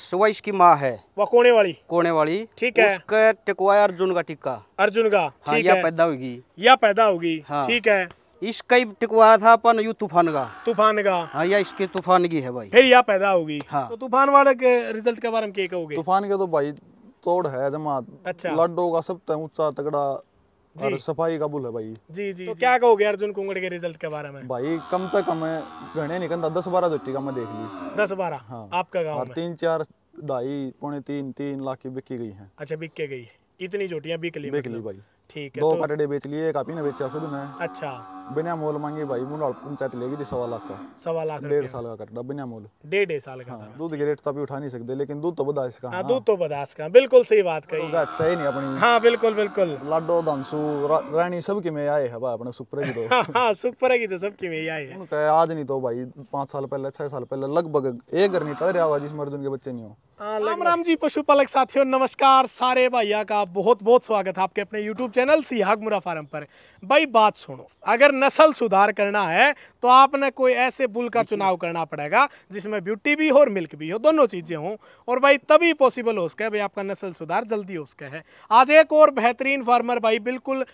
सुबह इसकी माँ है वह कोने वाली कोने वाली ठीक है उसके टिकवाया अर्जुन का टिक्का अर्जुन का हाँ, या पैदा होगी या पैदा होगी हाँ ठीक है इसका ही टिकवाया था अपन यू तूफान का तूफान का हाँ या इसके तूफान की है भाई फिर या पैदा होगी हाँ तो तूफान वाले के रिजल्ट के बारे में क्या कहोगे तूफान के तो भाई तोड़ है जमात अच्छा लड्डो का सब ऊंचा तगड़ा और सफाई का बुल है भाई जी जी तो जी। क्या कहोगे अर्जुन कुंगड़ के रिजल्ट के बारे में भाई कम तक है घने कहता दस बारह जुटी का मैं देख ली दस बारह हाँ आपका गाँव और तीन चार ढाई पौने तीन तीन लाख की बिकी गई है अच्छा के गई इतनी झोटियाँ बिक ली बिक ली मतलब? भाई ठीक है दो तो... कटड़े बेच लिए एक आप ने बेचा खुद ने अच्छा बिना मोल मांगे भाई मोल पंचायत लेगी थी सवा लाख का सवा लाख डेढ़ साल का कटड़ा बिना मोल डेढ़ साल का हाँ, दूध के रेट तो अभी उठा नहीं सकते लेकिन दूध तो बदा इसका हाँ, हाँ, दूध तो बदा इसका बिल्कुल सही बात तो कही तो सही नहीं अपनी हाँ बिल्कुल बिल्कुल लाडो धनसू रानी सबके में आए है भाई अपने सुखपुरा की तो हाँ, हाँ की तो सबके में आए है आज नहीं तो भाई पांच साल पहले छह साल पहले लगभग एक घर नहीं टल रहा हुआ जिसमें अर्जुन के बच्चे नहीं हो हाँ, राम राम जी पशुपालक साथियों नमस्कार सारे भाइया का बहुत बहुत स्वागत है आपके अपने YouTube चैनल सिहाग मुरा फार्म पर भाई बात सुनो अगर नस्ल सुधार करना है तो आपने कोई ऐसे बुल का चुनाव करना पड़ेगा जिसमें ब्यूटी भी हो और मिल्क भी हो दोनों चीज़ें हों और भाई तभी पॉसिबल हो सके भाई आपका नस्ल सुधार जल्दी हो सके है आज एक और बेहतरीन फार्मर भाई बिल्कुल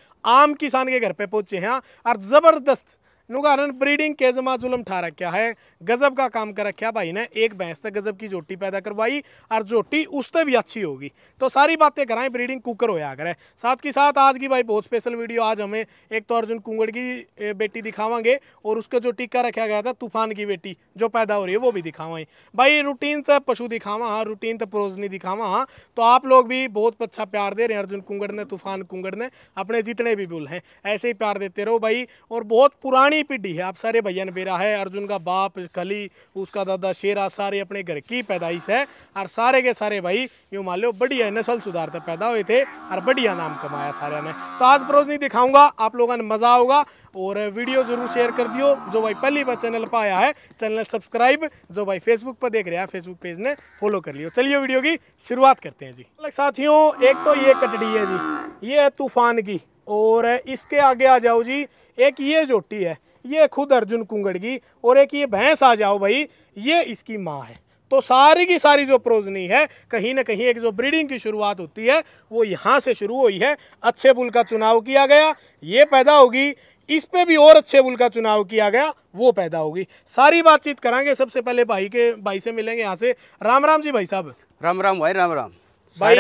आम किसान के घर पर पहुंचे हैं हाँ, और ज़बरदस्त नुगारन ब्रीडिंग के जमा जुलम ठा रखा है गज़ब का काम कर रखा भाई ने एक भैंस तक गज़ब की जोटी पैदा करवाई और जोटी उससे भी अच्छी होगी तो सारी बातें कराएं ब्रीडिंग कुकर होया करें साथ के साथ आज की भाई बहुत स्पेशल वीडियो आज हमें एक तो अर्जुन कुंगड़ की बेटी दिखावागे और उसका जो टीका रखा गया था तूफान की बेटी जो पैदा हो रही है वो भी दिखावाएं भाई रूटीन तो पशु दिखावा हाँ रूटीन तो प्रोजनी दिखावा हाँ तो आप लोग भी बहुत अच्छा प्यार दे रहे हैं अर्जुन कुंगड़ ने तूफान कुंगड़ ने अपने जितने भी बुल हैं ऐसे ही प्यार देते रहो भाई और बहुत पुरानी की पीढ़ी है आप सारे भैया ने बेरा है अर्जुन का बाप कली उसका दादा शेरा सारे अपने घर की पैदाइश है और सारे के सारे भाई यूँ मान लो बढ़िया नस्ल सुधार सुधारते पैदा हुए थे और बढ़िया नाम कमाया सारे ने तो आज परोज नहीं दिखाऊंगा आप लोगों ने मज़ा होगा और वीडियो जरूर शेयर कर दियो जो भाई पहली बार चैनल पर आया है चैनल सब्सक्राइब जो भाई फेसबुक पर देख रहे हैं फेसबुक पेज ने फॉलो कर लियो चलिए वीडियो की शुरुआत करते हैं जी अलग साथियों एक तो ये कटड़ी है जी ये है तूफान की और इसके आगे आ जाओ जी एक ये जोटी है ये खुद अर्जुन कुंगड़गी और एक ये भैंस आ जाओ भाई ये इसकी माँ है तो सारी की सारी जो प्रोजनी है कहीं ना कहीं एक जो ब्रीडिंग की शुरुआत होती है वो यहाँ से शुरू हुई है अच्छे बुल का चुनाव किया गया ये पैदा होगी इस पे भी और अच्छे बुल का चुनाव किया गया वो पैदा होगी सारी बातचीत कराएंगे सबसे पहले भाई के भाई से मिलेंगे यहाँ से राम राम जी भाई साहब राम राम भाई राम राम राम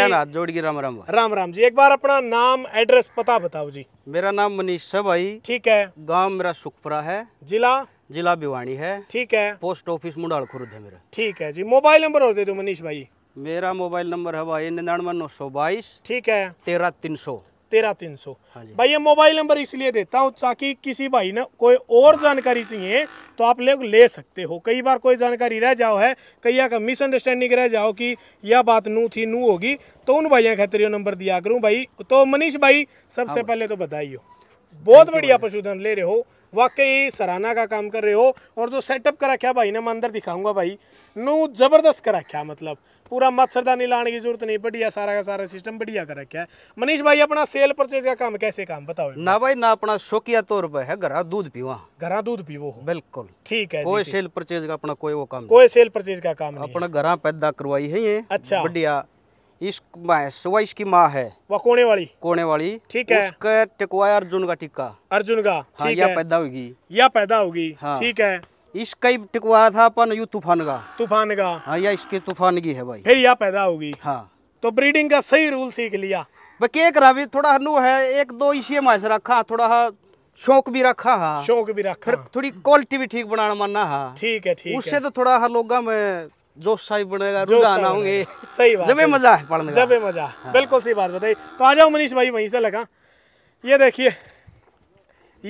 राम राम राम जी एक बार अपना नाम एड्रेस पता बताओ जी मेरा नाम मनीष भाई ठीक है गाँव मेरा सुखपुरा है जिला जिला भिवाणी है ठीक है पोस्ट ऑफिस मुंडाल खुर्द है मेरा ठीक है जी मोबाइल नंबर और दे दो मनीष भाई मेरा मोबाइल नंबर है भाई निन्यानवे नौ सौ बाईस ठीक है तेरह तीन सौ तेरह तीन सौ हाँ भाई ये मोबाइल नंबर इसलिए देता हूँ ताकि किसी भाई ने कोई और जानकारी चाहिए तो आप लोग ले सकते हो कई बार कोई जानकारी रह जाओ है कई का मिसअंडरस्टैंडिंग रह जाओ कि यह बात नू थी नू होगी तो उन भाइयों का यो नंबर दिया करूँ भाई तो मनीष भाई सबसे हाँ पहले तो बताइयो बहुत बढ़िया पशुधन ले रहे हो वाकई सराहना का काम कर रहे हो और जो सेटअप करा क्या भाई ने मैं अंदर दिखाऊंगा भाई नो जबरदस्त करा क्या मतलब पूरा मच्छरदानी लाने की जरूरत नहीं बढ़िया सारा का सारा सिस्टम बढ़िया कर रखा है मनीष भाई अपना सेल परचेज का काम कैसे काम बताओ ना भाई ना अपना शोकिया तौर पर है घर दूध पीवा घर दूध पीवो बिल्कुल ठीक है कोई सेल परचेज का अपना कोई वो काम कोई सेल परचेज का काम अपना घर पैदा करवाई है ये अच्छा बढ़िया इस माँ सुबह इसकी माँ है वह कोने वाली कोने वाली ठीक है उसके टिकवा अर्जुन का टिक्का अर्जुन का हाँ यह पैदा होगी या पैदा होगी हाँ ठीक है इसका ही टिकवाया था अपन यू तूफान का तूफान का हाँ या इसके तूफान की है भाई फिर या पैदा होगी हाँ तो ब्रीडिंग का सही रूल सीख लिया बाकी एक रवि थोड़ा हनु है एक दो इसी मास रखा थोड़ा हाँ, शौक भी रखा हा शौक भी रखा थोड़ी क्वालिटी भी ठीक बनाना मानना हा ठीक है ठीक उससे तो थोड़ा हर हाँ, लोग में जोश साहिब बनेगा रुझान आऊंगे सही बात जब मजा है पढ़ने जब मजा हाँ। बिल्कुल सही बात बताई तो आ जाओ मनीष भाई वहीं से लगा ये देखिए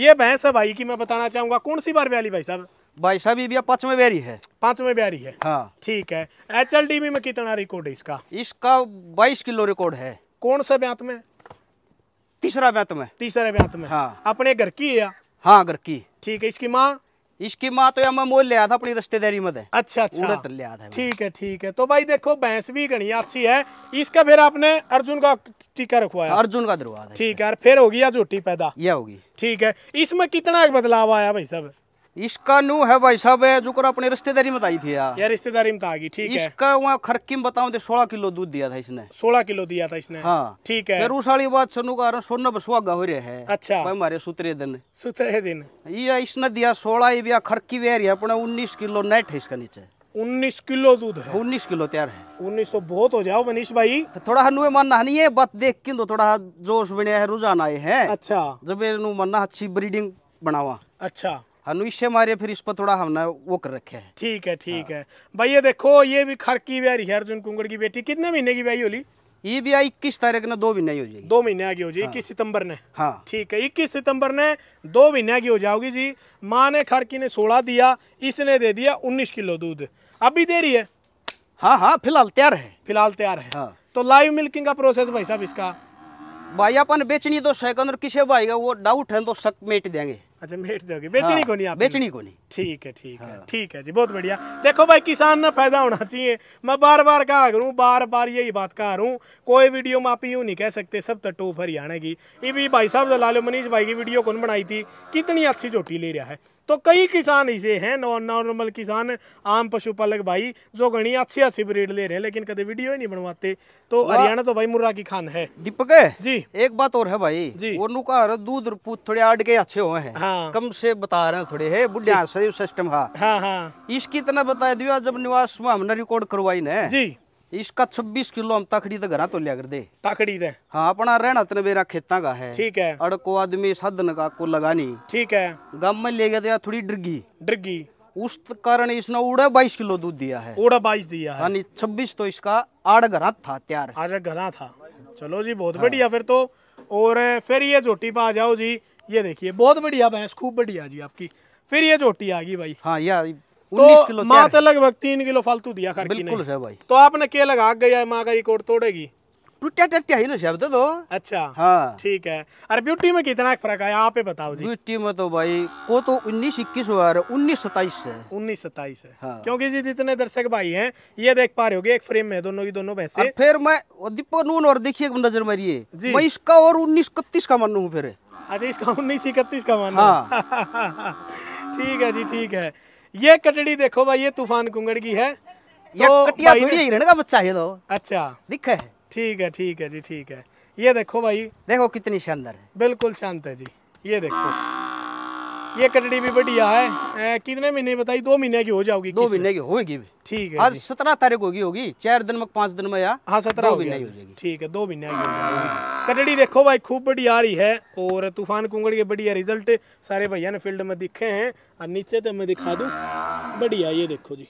ये भैंस है भाई की मैं बताना चाहूंगा कौन सी बार ब्याली भाई साहब भाई साहब ये भैया पांचवें बैरी है पांचवे बैरी है हाँ ठीक है एच एल डी में कितना रिकॉर्ड है इसका इसका बाईस किलो रिकॉर्ड है कौन सा ब्यात में तीसरा ब्यात में तीसरा ब्यात में हाँ अपने घर की है हाँ घर की ठीक है इसकी माँ इसकी माँ तो मोल लिया था अपनी रिश्तेदारी में अच्छा अच्छा लिया था ठीक है ठीक है तो भाई देखो भैंस भी गणी अच्छी है इसका फिर आपने अर्जुन का टीका रखवाया अर्जुन का दरवाजा ठीक है फिर होगी या झूठी पैदा यह होगी ठीक है इसमें कितना बदलाव आया भाई सब इसका नू है भाई साहब है जो कर अपने रिश्तेदारी में आई थी यार रिश्तेदारी में आगी ठीक है इसका वहाँ खरकी में बताऊँ तो सोलह किलो दूध दिया था इसने सोलह किलो दिया था इसने हाँ ठीक है फिर उस वाली बात सुनू का सोना बसुआगा हो रहे है अच्छा भाई मारे सुतरे दिन सुतरे दिन ये इसने दिया सोलह खरकी वेर है अपने उन्नीस किलो नेट है इसका नीचे उन्नीस किलो दूध है उन्नीस किलो तैयार है उन्नीस तो बहुत हो जाओ मनीष भाई तो थोड़ा हनुए मानना नहीं है बात देख के किन तो थोड़ा जोश बने है रुझान आए है अच्छा जब मानना अच्छी ब्रीडिंग बनावा अच्छा अनुष्य मारे फिर इस पर थोड़ा हमने वो कर रखे है ठीक है ठीक हाँ। है भाई ये देखो ये भी खर की ब्यारी है अर्जुन कुंगड़ की बेटी कितने महीने की ब्याई होली ये भी आई इक्कीस तारीख ने दो महीने हो जाएगी दो महीने आगे हो जाए हाँ। इक्कीस सितंबर ने हाँ ठीक है इक्कीस सितंबर ने दो महीने की हो जाओगी जी माँ ने खरकी ने सोलह दिया इसने दे दिया उन्नीस किलो दूध अभी दे रही है हाँ हाँ फिलहाल तैयार है फिलहाल तैयार है हाँ। तो लाइव मिल्किंग का प्रोसेस भाई साहब इसका भाई अपन बेचनी तो सेकंड और किसे भाई का वो डाउट है तो शक मेट देंगे अच्छा मेट दोगे बेचनी हाँ, को नहीं आप बेचनी को नहीं ठीक है ठीक है हाँ। ठीक है जी बहुत बढ़िया देखो भाई किसान ना फायदा होना चाहिए मैं बार बार कहा करूँ बार बार यही बात कहा करूँ कोई वीडियो में आप यूँ नहीं कह सकते सब तो तटूफ हरियाणा की ये भी भाई साहब ला लो मनीष भाई की वीडियो कौन बनाई थी कितनी अच्छी चोटी ले रहा है तो कई किसान ऐसे हैं नॉन नॉर्मल किसान आम पशुपालक भाई जो घनी अच्छी अच्छी ब्रीड ले रहे हैं लेकिन कभी वीडियो ही नहीं बनवाते तो हरियाणा तो भाई मुर्रा की खान है दीपक जी एक बात और है भाई जी और दूध पूत थोड़े अड़के अच्छे हुए हैं हाँ हाँ। कम से बता रहे हैं थोड़े है बुढ़िया सही सिस्टम है हाँ।, हाँ, हाँ इसकी इतना बता दिया जब निवास में हमने रिकॉर्ड करवाई ने जी इसका 26 किलो हम तकड़ी तो घर तो लिया कर दे तकड़ी दे हाँ अपना रहना तेने मेरा खेता का है ठीक है अड़को आदमी साधन का को लगानी ठीक है गम में ले गया तो थोड़ी डरगी डरगी उस कारण इसने उड़ा बाईस किलो दूध दिया है उड़ा बाईस दिया है छब्बीस तो इसका आड़ घर था तैयार आड़ घर था चलो जी बहुत बढ़िया फिर तो और फिर ये झोटी पा जाओ जी ये देखिए बहुत बढ़िया भैंस खूब बढ़िया जी आपकी फिर ये चोटी आ गई भाई हाँ यार तो किलो माँ लगभग तीन किलो फालतू दिया खर्च बिल्कुल सर भाई तो आपने के लगा गया है माँ का रिकॉर्ड तोड़ेगी शब्द दो अच्छा हाँ ठीक है अरे ब्यूटी में कितना फर्क आया आप ही बताओ जी ब्यूटी में तो भाई वो तो उन्नीस इक्कीस हुआ है उन्नीस सताइस है उन्नीस सताइस है हाँ। क्योंकि जी जितने दर्शक भाई हैं ये देख पा रहे होगे एक फ्रेम में दोनों की दोनों वैसे फिर मैं दीपक नून और देखिए नजर मारिये मैं इसका और उन्नीस इकतीस का मानू हूँ फिर अच्छा इसका उन्नीस इकतीस का माना हाँ ठीक है जी ठीक है ये कटड़ी देखो भाई ये तूफान कुंगड़ की है ये तो कटिया थोड़ी हिरण का बच्चा है तो अच्छा दिखा है ठीक है ठीक है जी ठीक है ये देखो भाई देखो कितनी शानदार है बिल्कुल शांत है जी ये देखो ये कटड़ी भी बढ़िया है ए, कितने महीने बताई दो महीने की हो जाओगी दो महीने की होगी ठीक है आज सत्रह तारीख होगी होगी चार दिन में पांच दिन में या हाँ सत्रह महीने की हो ठीक है दो महीने की कटड़ी देखो भाई खूब बढ़िया आ रही है और तूफान कुंगड़ के बढ़िया रिजल्ट सारे भैया ने फील्ड में दिखे हैं और नीचे तो मैं दिखा दू बढ़िया ये देखो जी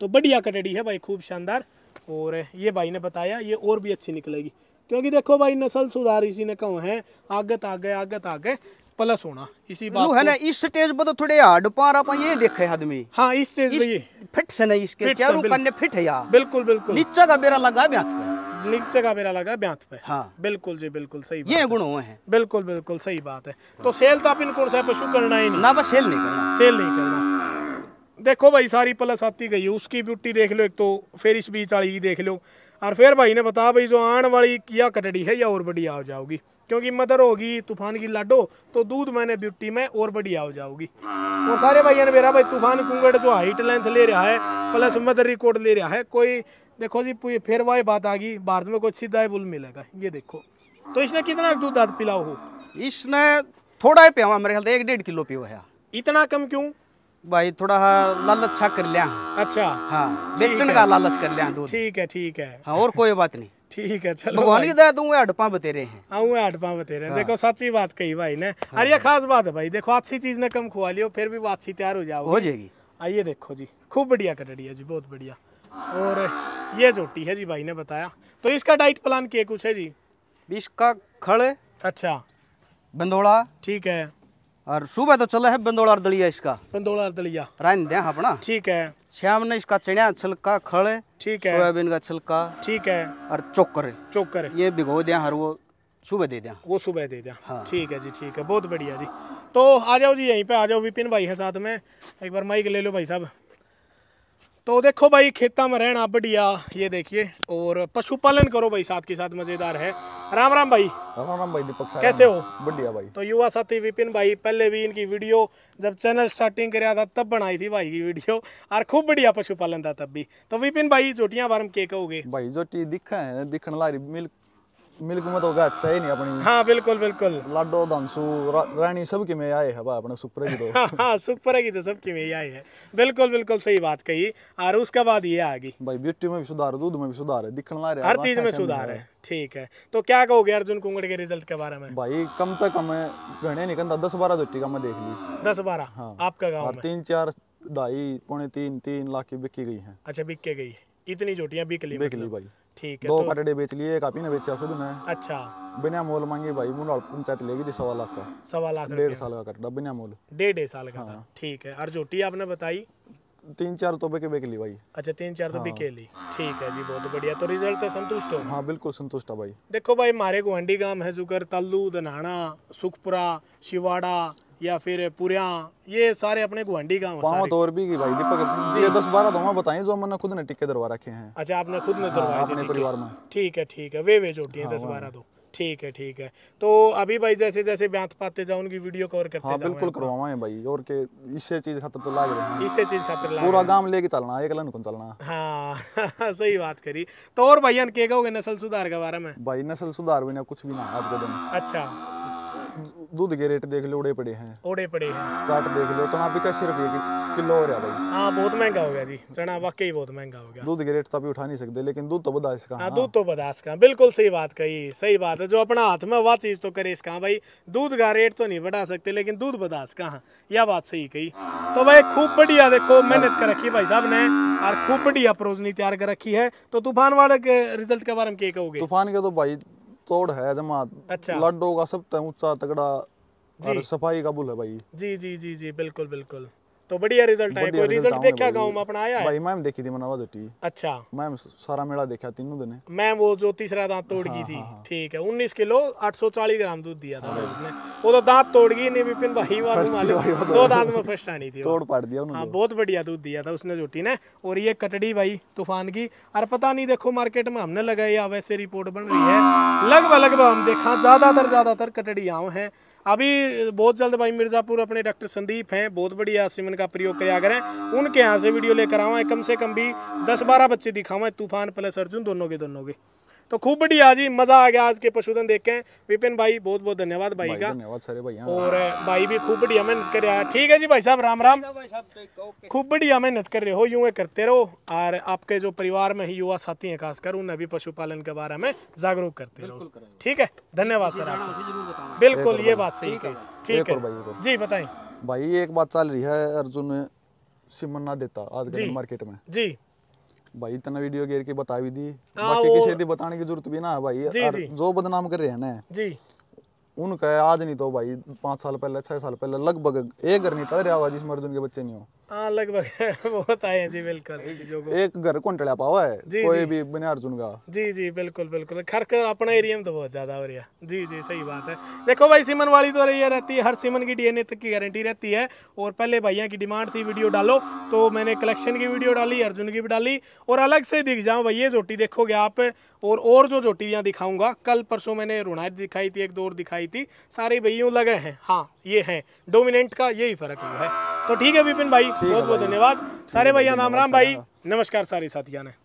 तो बढ़िया कटड़ी है भाई खूब शानदार और ये भाई ने बताया ये और भी अच्छी निकलेगी क्योंकि देखो भाई नस्ल सुधार इसी ने कहो है आगत आ गए आगत आ गए प्लस होना इसी बात है ना इस स्टेज पर तो थोड़े हार्ड पार आप ये देखे आदमी हाँ इस स्टेज पे फिट से नहीं इसके चारों कन्ने फिट है यार बिल्कुल बिल्कुल नीचे का बेरा लगा भी हाथ पे नीचे का मेरा लगा ब्यांत पे हाँ बिल्कुल जी बिल्कुल सही बात ये गुण हुए हैं बिल्कुल बिल्कुल सही बात है तो सेल तो आप इनको पशु करना ही नहीं ना बस सेल नहीं करना सेल नहीं करना देखो भाई सारी प्लस आती गई उसकी ब्यूटी देख लो एक तो फिर इस बीच वाली देख लो और फिर भाई ने बता भाई जो आने वाली या कटड़ी है या और बड़ी आ जाओगी क्योंकि मदर होगी तूफान की लाडो तो दूध मैंने ब्यूटी में और बढ़िया हो जाओगी और सारे भाइयों ने मेरा भाई तूफान कुंगड़ जो हाइट लेंथ ले रहा है प्लस मदर रिकॉर्ड ले रहा है कोई देखो जी फिर वही बात आ गई भारत में कोई सीधा बुल मिलेगा ये देखो तो इसने कितना दूध दाद पिलाओ हो इसने थोड़ा ही पिया मेरे ख्याल एक डेढ़ किलो पियो है इतना कम क्यों भाई थोड़ा लालच कर लिया अच्छा हाँ बेचने का लालच कर लिया दूध ठीक है ठीक है हाँ और कोई बात नहीं ठीक है चलो भगवान की दया दूंगा हड़पा बतेरे हैं आऊंगा हाँ, हड़पा बतेरे हैं हाँ। देखो सच्ची बात कही भाई ने अरे हाँ। ये खास बात है भाई देखो अच्छी चीज ने कम खुआ लियो फिर भी वो अच्छी तैयार हो जाओ हो जाएगी आइए देखो जी खूब बढ़िया कटड़ी है जी बहुत बढ़िया और ये जोटी है जी भाई ने बताया तो इसका डाइट प्लान क्या कुछ है जी इसका खड़ अच्छा बंदोड़ा ठीक है और सुबह तो चले है बंदोला और दलिया इसका बंदोला और दलिया रान दे अपना ठीक है श्याम ने इसका चिड़िया छिलका खड़े ठीक है सोयाबीन का छिलका ठीक है और चोकर चोकर ये भिगो दिया हर वो सुबह दे दिया वो सुबह दे दिया हाँ ठीक है जी ठीक है बहुत बढ़िया जी तो आ जाओ जी यहीं पे आ जाओ विपिन भाई है साथ में एक बार माइक ले लो भाई साहब तो देखो भाई खेता में रहना बढ़िया ये देखिए और पशुपालन करो भाई साथ के साथ मजेदार है राम राम भाई राम राम भाई दीपक साहब कैसे हो बढ़िया भाई तो युवा साथी विपिन भाई पहले भी इनकी वीडियो जब चैनल स्टार्टिंग कराया था तब बनाई थी भाई की वीडियो और खूब बढ़िया पशुपालन था तब भी तो विपिन भाई जोटिया बारे में क्या कहोगे भाई जोटी दिखा है दिखने ला रही मिल्क मिल्क में तो घाट सही नहीं अपनी हाँ बिल्कुल बिल्कुल लाडो धनसू रानी सब सबके में आए है बा अपने सुपर की तो हाँ, हाँ सुपर की तो सब सबके में आए है बिल्कुल बिल्कुल सही बात कही और उसके बाद ये आ गई भाई ब्यूटी में भी सुधार दूध में भी सुधार है दिखने ला रहे हर चीज में सुधार है ठीक है तो क्या कहोगे अर्जुन कुंगड़ के रिजल्ट के बारे में भाई कम तक हमें घने नहीं कहता दस बारह झुट्टी का मैं देख ली दस बारह हाँ आपका गाँव तीन चार ढाई पौने तीन तीन लाख की बिकी गई है अच्छा बिक के गई इतनी झोटियाँ बिक ली बिक ली मतलब। भाई ठीक है दो तो... कटड़े बेच लिए एक आप ने बेचा खुद ने अच्छा बिना मोल मांगे भाई मोल पंचायत लेगी थी सवा लाख का सवा लाख डेढ़ साल का कटड़ा बिना मोल डेढ़ साल का हाँ। ठीक है और आपने बताई तीन चार तो बिके बिक ली भाई अच्छा तीन चार तो बिके हाँ। ली ठीक है जी बहुत बढ़िया तो रिजल्ट तो संतुष्ट हो हाँ बिल्कुल संतुष्ट है भाई देखो भाई हमारे गुआंडी गांव है जुकर तल्लू दनहाना सुखपुरा शिवाड़ा या फिर पुरिया ये सारे अपने गुवांडी गाँव गांव तो और भी की भाई दीपक हाँ। ये दस बारह गांव तो बताए जो मैंने खुद ने टिक्के दरवा रखे हैं अच्छा आपने खुद ने हाँ, दरवाए अपने परिवार में ठीक है ठीक है वे वे जोटी है हाँ, दस बारह दो तो। ठीक है ठीक है तो अभी भाई जैसे जैसे ब्यांत पाते जाओ उनकी वीडियो कवर करते हाँ, बिल्कुल करवाए भाई और के इससे चीज खतर तो लाग रहे हैं इससे चीज खतर लाग पूरा गांव लेके चलना एक लन चलना हाँ सही बात करी तो और भाई के कहोगे नस्ल सुधार के बारे में भाई नस्ल सुधार भी ना कुछ भी ना आज के दिन अच्छा दूध के रेट देख लो उड़े पड़े हैं उड़े पड़े हैं चाट देख लो चना पिचासी रुपये किलो हो रहा भाई हाँ बहुत महंगा हो गया जी चना वाकई बहुत महंगा हो गया दूध के रेट तो अभी उठा नहीं सकते लेकिन दूध तो बदा इसका हाँ, हाँ दूध तो बदा इसका बिल्कुल सही बात कही सही बात है जो अपना हाथ में वह चीज़ तो करे इसका भाई दूध का रेट तो नहीं बढ़ा सकते लेकिन दूध बदा इसका हाँ यह बात सही कही तो भाई खूब बढ़िया देखो मेहनत कर रखी भाई साहब ने और खूब बढ़िया प्रोजनी तैयार कर रखी है तो तूफान वाले के रिजल्ट के बारे में क्या कहोगे तूफान के तो भाई चौड़ है जमात अच्छा लड्डो का सब ऊंचा तगड़ा और सफाई का बुल है भाई जी जी जी जी बिल्कुल बिल्कुल तो बढ़िया रिजल्ट आया कोई रिजल्ट देखा गांव में अपना आया भाई मैम देखी थी मनावा जोटी अच्छा मैम सारा मेला देखा तीनों दिन मैम वो जो तीसरा दांत तोड़ गई हाँ, थी हाँ, हाँ। ठीक है 19 किलो 840 ग्राम दूध दिया था उसने वो तो दांत तोड़ गई नहीं विपिन भाई वालों दो दांत में फर्स्ट आनी थी तोड़ पाट दिया हाँ बहुत बढ़िया दूध दिया था उसने जोटी ने और ये कटड़ी भाई तूफान की और पता नहीं देखो मार्केट में हमने लगाई वैसे रिपोर्ट बन रही है लगभग लगभग हम देखा ज्यादातर ज्यादातर कटड़ी आव है अभी बहुत जल्द भाई मिर्ज़ापुर अपने डॉक्टर संदीप हैं बहुत बढ़िया सिमन का प्रयोग कराया करें उनके यहाँ से वीडियो लेकर आवाएँ कम से कम भी दस बारह बच्चे दिखावाएँ तूफान प्लस अर्जुन दोनों के दोनों के तो खूब बढ़िया जी मजा आ गया आज के पशुधन देख के विपिन भाई बहुत बहुत धन्यवाद भाई, का धन्यवाद सारे भाई और भाई भी खूब बढ़िया मेहनत कर रहा है ठीक है जी भाई साहब राम राम खूब बढ़िया मेहनत कर रहे हो यूं करते रहो और आपके जो परिवार में ही युवा साथी है खासकर उन्हें भी पशुपालन के बारे में जागरूक करते रहो ठीक है धन्यवाद सर आप बिल्कुल ये बात सही है ठीक है जी बताए भाई एक बात चल रही है अर्जुन सिमन ना देता आज मार्केट में जी भाई इतना वीडियो गेर के बता भी दी हाँ, बाकी किसी दी बताने की जरूरत भी ना है भाई जी, जी। जो बदनाम कर रहे हैं ना जी उनका आज नहीं तो भाई पांच साल पहले छह साल पहले लगभग एक घर नहीं टल रहा होगा जिसमें अर्जुन के बच्चे नहीं हो हाँ लगभग बहुत आए हैं जी बिल्कुल एक घर कोंटड़ा पाओ है जी, कोई जी, भी का जी जी बिल्कुल बिल्कुल खर कर अपना एरिया में तो बहुत ज्यादा हो रहा है जी जी सही बात है देखो भाई सीमन वाली तो रही रहती है हर सीमन की डीएनए तक की गारंटी रहती है और पहले भैया की डिमांड थी वीडियो डालो तो मैंने कलेक्शन की वीडियो डाली अर्जुन की भी डाली और अलग से दिख जाओ भैया जोटी देखोगे आप और और जो जोटियाँ दिखाऊंगा कल परसों मैंने रुणायत दिखाई थी एक दो और दिखाई थी सारी भैया लगे हैं हाँ ये हैं डोमिनेंट का यही फर्क हुआ है तो ठीक है विपिन भाई बहुत बहुत धन्यवाद सारे भैया राम राम भाई नमस्कार सारे साथिया ने